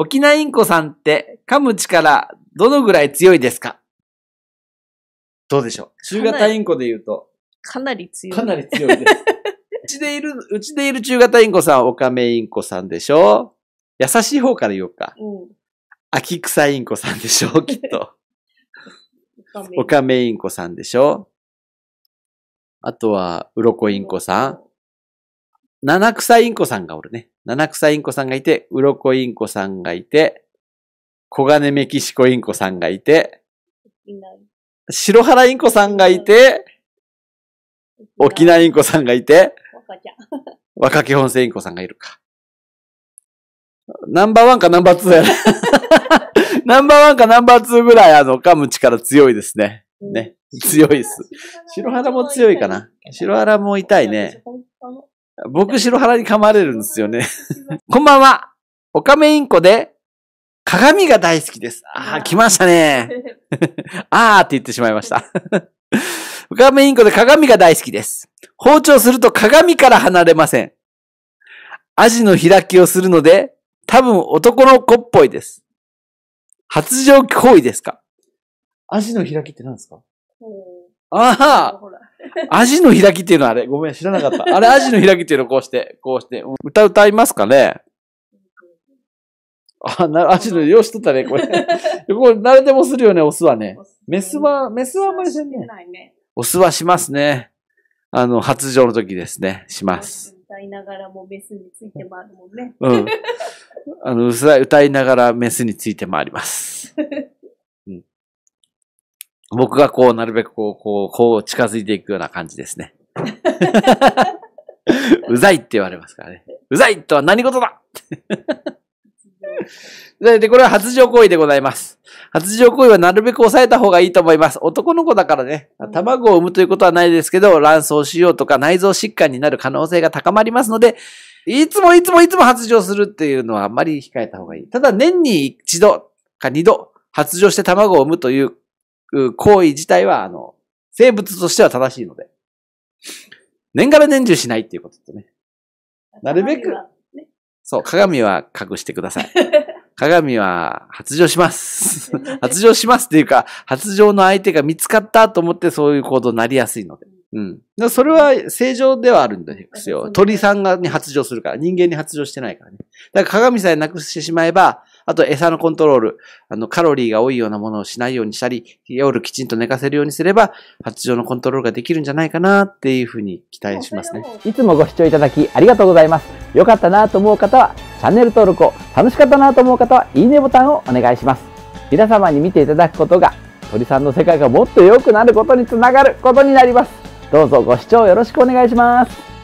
沖縄インコさんって噛む力どのぐらい強いですかどうでしょう中型インコで言うと。かなり強い。かなり強いです。うちでいる、うちでいる中型インコさんはオカメインコさんでしょ優しい方から言おうか。うん。秋草インコさんでしょ きっと。オカメインコさんでしょあとは、鱗インコさん。七草インコさんがおるね。七草インコさんがいて、鱗インコさんがいて、小金メキシコインコさんがいて、白原インコさんがいて、沖縄インコさんがいて、若き本線インコさんがいるか。ナンバーワンかナンバーツーやな。ナンバーワンかナンバーツーぐらい、あの、噛む力強いですね。ね。強いっす。白原も強いかな。白原も痛いね。僕白腹に噛まれるんですよね。こんばんは。オカメインコで、鏡が大好きです。ああ、来ましたね。ああって言ってしまいました。オカメインコで鏡が大好きです。包丁すると鏡から離れません。アジの開きをするので、多分男の子っぽいです。発情行為ですかアジの開きって何ですかああアジの開きっていうのはあれ、ごめん、知らなかった。あれ、アジの開きっていうのをこうして、こうして、歌歌いますかねあ、な、アジの、よしとったね、これ。これ、誰でもするよね、オスはね。メスは、メスはあんまりないね。オスはしますね。あの、発情の時ですね、します。歌いながらもメスについて回るもんね。うん。あの、歌いながらメスについて回ります。僕がこう、なるべくこう、こう、こう近づいていくような感じですね。うざいって言われますからね。うざいとは何事だ で、これは発情行為でございます。発情行為はなるべく抑えた方がいいと思います。男の子だからね、卵を産むということはないですけど、卵巣腫瘍とか内臓疾患になる可能性が高まりますので、いつもいつもいつも発情するっていうのはあんまり控えた方がいい。ただ年に一度か二度発情して卵を産むという行為自体は、あの、生物としては正しいので、年がら年中しないっていうことですね。なるべく、ね、そう、鏡は隠してください。鏡は発情します。発情しますっていうか、発情の相手が見つかったと思ってそういう行動になりやすいので。うん。だそれは正常ではあるんですよ。鳥さんがに発情するから、人間に発情してないからね。だから鏡さえなくしてしまえば、あと餌のコントロール、あの、カロリーが多いようなものをしないようにしたり、夜きちんと寝かせるようにすれば、発情のコントロールができるんじゃないかなっていうふうに期待しますね。いつもご視聴いただきありがとうございます。良かったなと思う方は、チャンネル登録を、楽しかったなと思う方は、いいねボタンをお願いします。皆様に見ていただくことが、鳥さんの世界がもっと良くなることにつながることになります。どうぞご視聴よろしくお願いします